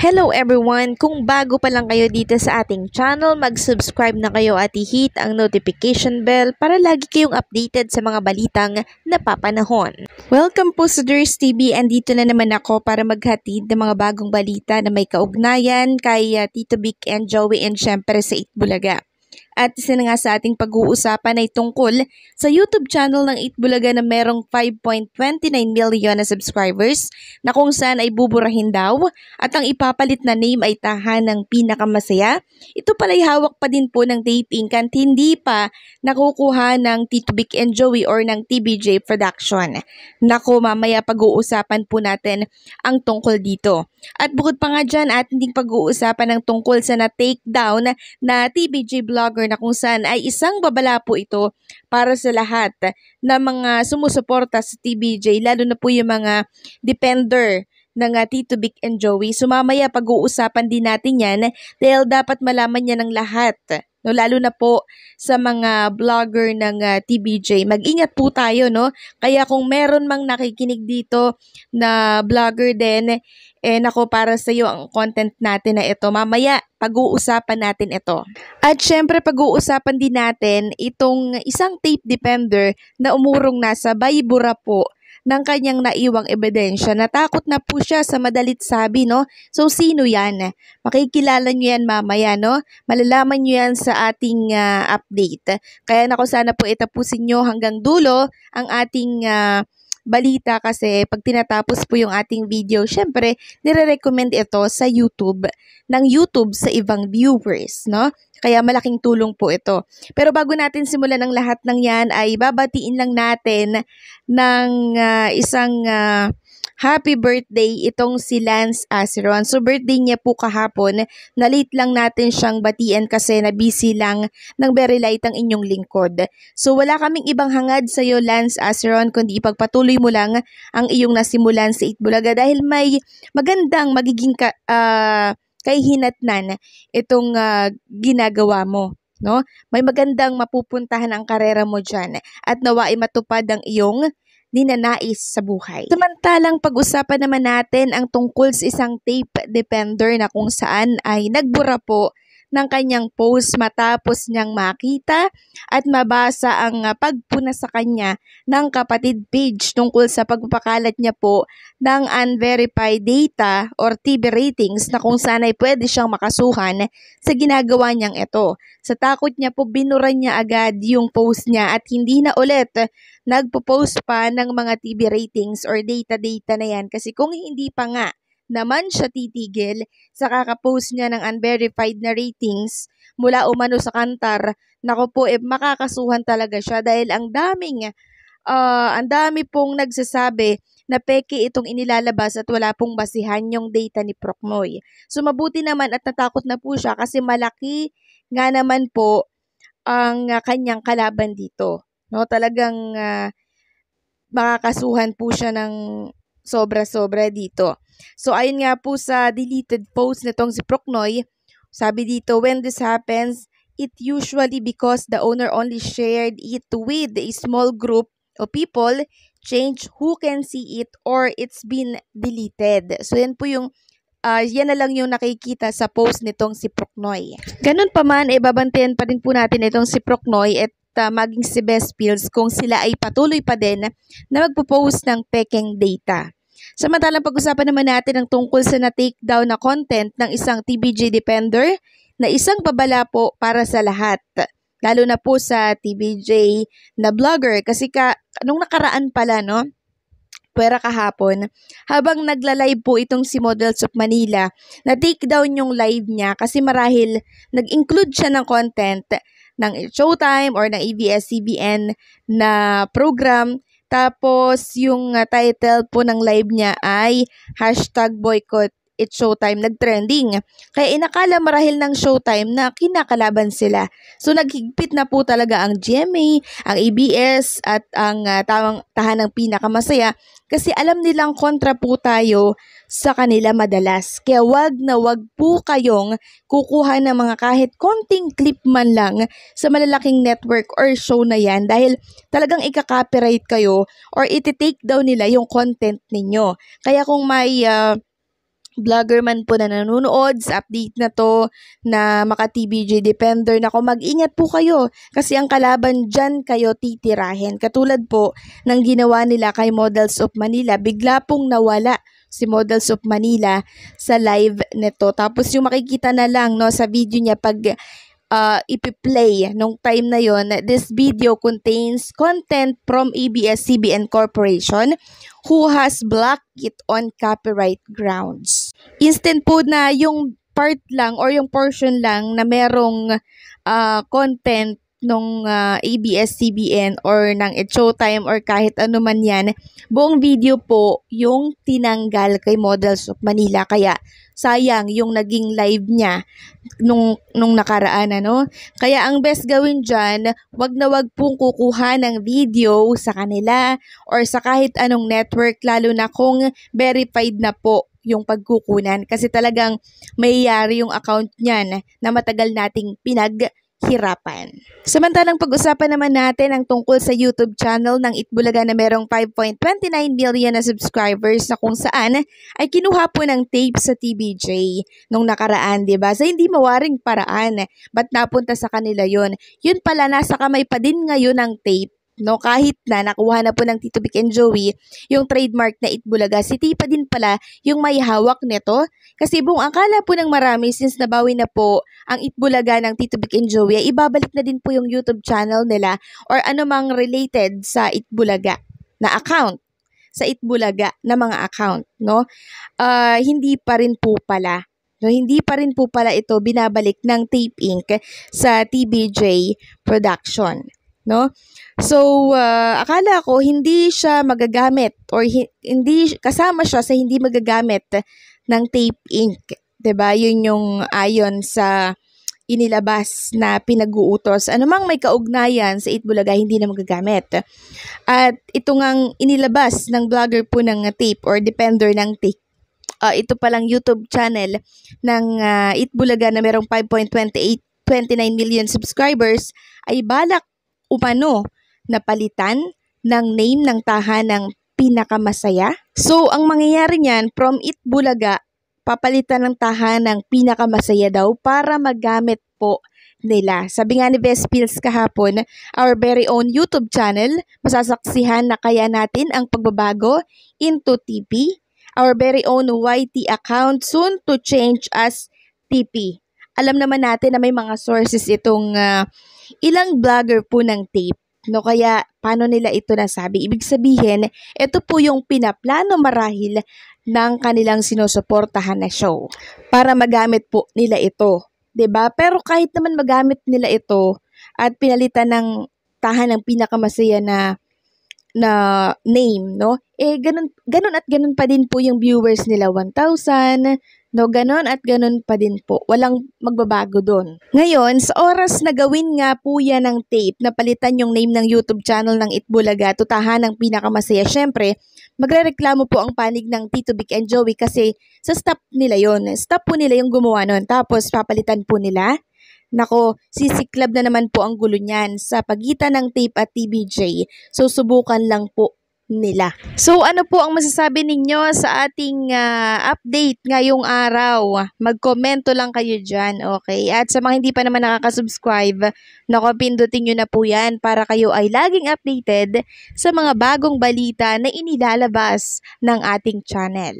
Hello everyone! Kung bago pa lang kayo dito sa ating channel, mag-subscribe na kayo at i-hit ang notification bell para lagi kayong updated sa mga balitang napapanahon. Welcome po sa Durs TV and dito na naman ako para maghatid ng mga bagong balita na may kaugnayan kay ah, Tito Vic and Joey and syempre sa Itbulaga. At isa na nga sa ating pag-uusapan ay tungkol sa YouTube channel ng Itbulaga na merong 5.29 million na subscribers na kung saan ay buburahin daw at ang ipapalit na name ay tahan ng pinakamasaya. Ito pala'y hawak pa din po ng Tape Inc. hindi pa nakukuha ng Tito Vic and Joey or ng TBJ Production. Nako mamaya pag-uusapan po natin ang tungkol dito. At bukod pa nga dyan, hindi pag-uusapan ng tungkol sa na-takedown na TBJ blogger na kung saan ay isang babala po ito para sa lahat ng mga sumusuporta sa TBJ, lalo na po yung mga depender ng uh, Tito Big and Joey. So mamaya pag-uusapan din natin yan dahil dapat malaman niya ng lahat No, lalo na po sa mga vlogger ng uh, ah, TBJ. Mag-ingat po tayo, no? Kaya kung meron mang nakikinig dito na vlogger din, eh nako para sa iyo ang content natin na ito. Mamaya pag-uusapan natin ito. At syempre pag-uusapan din natin itong isang tape defender na umurong nasa Baybura po ng kanyang naiwang ebidensya. Natakot na po siya sa madalit sabi, no? So, sino yan? Makikilala nyo yan mamaya, no? Malalaman nyo yan sa ating uh, update. Kaya nako sana po itapusin nyo hanggang dulo ang ating uh, balita kasi pag tinatapos po yung ating video, syempre, nire-recommend ito sa YouTube, ng YouTube sa ibang viewers, no? Kaya malaking tulong po ito. Pero bago natin simulan ang lahat ng yan, ay babatiin lang natin ng uh, isang... Uh, happy birthday itong si Lance Aceron. So birthday niya po kahapon, na late lang natin siyang batian kasi na busy lang ng very light ang inyong lingkod. So wala kaming ibang hangad sa iyo Lance Aceron kundi ipagpatuloy mo lang ang iyong nasimulan sa Itbulaga dahil may magandang magiging ka, uh, kahihinatnan itong uh, ginagawa mo no? May magandang mapupuntahan ang karera mo diyan at nawa ay matupad ang iyong ninanais sa buhay. Samantalang pag-usapan naman natin ang tungkol sa isang tape depender na kung saan ay nagbura po ng kanyang post matapos niyang makita at mabasa ang ah, pagpuna sa kanya ng kapatid page tungkol sa pagpapakalat niya po ng unverified data or TV ratings na kung saan ay pwede siyang makasuhan sa ginagawa niyang ito. Sa takot niya po binura niya agad yung post niya at hindi na ulit nagpo-post pa ng mga TV ratings or data-data na yan kasi kung hindi pa nga naman siya titigil sa kakapost niya ng unverified na ratings mula umano sa kantar, nako po, eh, makakasuhan talaga siya dahil ang daming, uh, ang dami pong nagsasabi na peke itong inilalabas at wala pong basihan yung data ni Prokmoy. So mabuti naman at natakot na po siya kasi malaki nga naman po ang uh, kanyang kalaban dito. No, talagang uh, makakasuhan po siya ng sobra-sobra dito. So, ayun nga po sa deleted post nitong si Proknoy, sabi dito, when this happens, it usually because the owner only shared it with a small group of people, change who can see it or it's been deleted. So, yan po yung uh, yan na lang yung nakikita sa post nitong si Proknoy. Ganun pa man, eh, babantayan pa rin po natin itong si Proknoy at uh, maging si Best Pills kung sila ay patuloy pa din na magpo-post ng peking data. Samantalang pag-usapan naman natin ang tungkol sa na-takedown na content ng isang TBJ defender na isang babala po para sa lahat. Lalo na po sa TBJ na vlogger kasi ka, nung nakaraan pala no, pwera kahapon, habang nagla-live po itong si Models of Manila, na-take down yung live niya kasi marahil nag-include siya ng content ng Showtime or ng ABS-CBN na program tapos, yung uh, title po ng live niya ay hashtag boycott It's Showtime nagtrending. Kaya inakala marahil ng Showtime na kinakalaban sila. So naghigpit na po talaga ang GMA, ang ABS e at ang uh, ah, tawang tahanang pinakamasaya kasi alam nilang kontra po tayo sa kanila madalas. Kaya wag na wag po kayong kukuha ng mga kahit konting clip man lang sa malalaking network or show na yan dahil talagang ikaka-copyright kayo or iti-take down nila yung content ninyo. Kaya kung may uh, vlogger man po na nanonood sa update na to na Maka TBJ Defender na ko mag-ingat po kayo kasi ang kalaban dyan kayo titirahin. Katulad po ng ginawa nila kay Models of Manila, bigla pong nawala si Models of Manila sa live nito. Tapos yung makikita na lang no sa video niya pag uh, ipiplay nung time na yon this video contains content from ABS-CBN Corporation who has blocked it on copyright grounds. Instant po na yung part lang or yung portion lang na merong uh, content nung uh, ABS-CBN or ng It Showtime or kahit ano man yan, buong video po yung tinanggal kay Models of Manila. Kaya sayang yung naging live niya nung, nung nakaraan, ano? Kaya ang best gawin dyan, wag na wag pong kukuha ng video sa kanila or sa kahit anong network, lalo na kung verified na po yung pagkukunan kasi talagang mayayari yung account niyan na matagal nating pinag hirapan. Samantalang pag-usapan naman natin ang tungkol sa YouTube channel ng Itbulaga na merong 5.29 million na subscribers na kung saan ay kinuha po ng tape sa TBJ nung nakaraan, di ba? Sa hindi mawaring paraan, ba't napunta sa kanila yon? Yun pala, nasa kamay pa din ngayon ang tape no? Kahit na nakuha na po ng Tito Vic and Joey yung trademark na Itbulaga, si pa din pala yung may hawak nito. Kasi buong akala po ng marami since nabawi na po ang Itbulaga ng Tito Vic and Joey, ay ibabalik na din po yung YouTube channel nila or anumang related sa Itbulaga na account sa Itbulaga na mga account, no? Uh, hindi pa rin po pala No, hindi pa rin po pala ito binabalik ng Tape Inc. sa TBJ Production no? So, uh, akala ko hindi siya magagamit or hi- hindi kasama siya sa hindi magagamit ng tape ink. 'Di ba? Yun yung ayon sa inilabas na pinag-uutos. Anumang may kaugnayan sa Itbulaga, hindi na magagamit. At ito ngang inilabas ng vlogger po ng tape or depender ng tape uh, ito palang YouTube channel ng uh, ah, Itbulaga na merong 5.28 29 million subscribers ay balak umano napalitan ng name ng tahanang pinakamasaya. So, ang mangyayari niyan, from it bulaga, papalitan ng tahanang pinakamasaya daw para magamit po nila. Sabi nga ni Best Pills kahapon, our very own YouTube channel, masasaksihan na kaya natin ang pagbabago into TP. Our very own YT account soon to change as TP. Alam naman natin na may mga sources itong uh, ilang vlogger po ng tape. No, kaya paano nila ito nasabi? Ibig sabihin, ito po yung pinaplano marahil ng kanilang sinusuportahan na show para magamit po nila ito. 'di ba? Pero kahit naman magamit nila ito at pinalitan ng tahan ng pinakamasaya na na name, no? Eh ganun ganun at ganun pa din po yung viewers nila 1,000, No, ganon at ganon pa din po. Walang magbabago doon. Ngayon, sa oras na gawin nga po yan ng tape, napalitan yung name ng YouTube channel ng Itbulaga, tutahan ng pinakamasaya. Siyempre, magrereklamo po ang panig ng Tito Big and Joey kasi sa stop nila yon Stop po nila yung gumawa nun. Tapos, papalitan po nila. Nako, sisiklab na naman po ang gulo niyan sa pagitan ng tape at TBJ. So, subukan lang po nila. So ano po ang masasabi ninyo sa ating uh, update ngayong araw? Magkomento lang kayo dyan, okay? At sa mga hindi pa naman nakakasubscribe, nako pindutin nyo na po yan para kayo ay laging updated sa mga bagong balita na inilalabas ng ating channel.